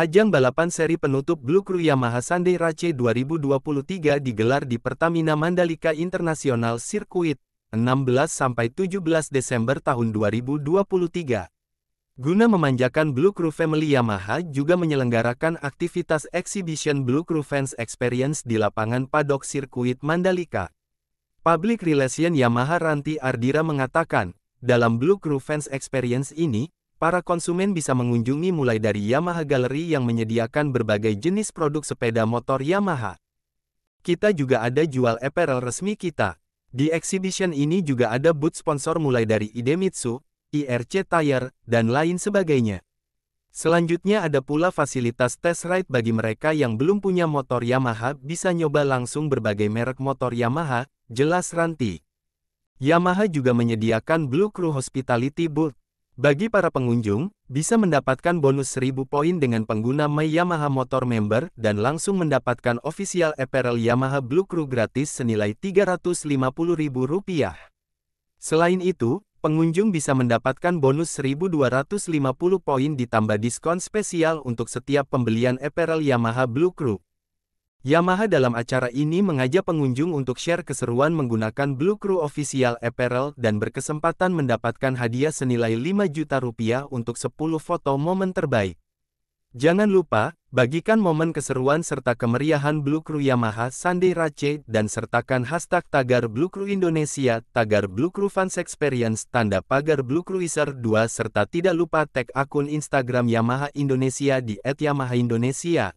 Ajang balapan seri penutup Blue Crew Yamaha Sunday Race 2023 digelar di Pertamina Mandalika International Circuit, 16-17 Desember tahun 2023. Guna memanjakan Blue Crew Family Yamaha juga menyelenggarakan aktivitas exhibition Blue Crew Fans Experience di lapangan padok sirkuit Mandalika. Public Relation Yamaha Ranti Ardira mengatakan, dalam Blue Crew Fans Experience ini, Para konsumen bisa mengunjungi mulai dari Yamaha Gallery yang menyediakan berbagai jenis produk sepeda motor Yamaha. Kita juga ada jual apparel resmi kita. Di exhibition ini juga ada booth sponsor mulai dari Idemitsu, IRC Tire, dan lain sebagainya. Selanjutnya ada pula fasilitas test ride bagi mereka yang belum punya motor Yamaha bisa nyoba langsung berbagai merek motor Yamaha, jelas Ranti. Yamaha juga menyediakan Blue Crew Hospitality Booth bagi para pengunjung, bisa mendapatkan bonus 1000 poin dengan pengguna My Yamaha Motor Member dan langsung mendapatkan official apparel Yamaha Blue Crew gratis senilai Rp350.000. Selain itu, pengunjung bisa mendapatkan bonus 1250 poin ditambah diskon spesial untuk setiap pembelian apparel Yamaha Blue Crew. Yamaha dalam acara ini mengajak pengunjung untuk share keseruan menggunakan Blue Crew Official Apparel dan berkesempatan mendapatkan hadiah senilai 5 juta rupiah untuk 10 foto momen terbaik. Jangan lupa, bagikan momen keseruan serta kemeriahan Blue Crew Yamaha Sunday Race dan sertakan hashtag tagar Blue Crew Indonesia, tagar Blue Crew Fans Experience, tanda pagar Blue Cruiser 2 serta tidak lupa tag akun Instagram Yamaha Indonesia di @yamahaindonesia.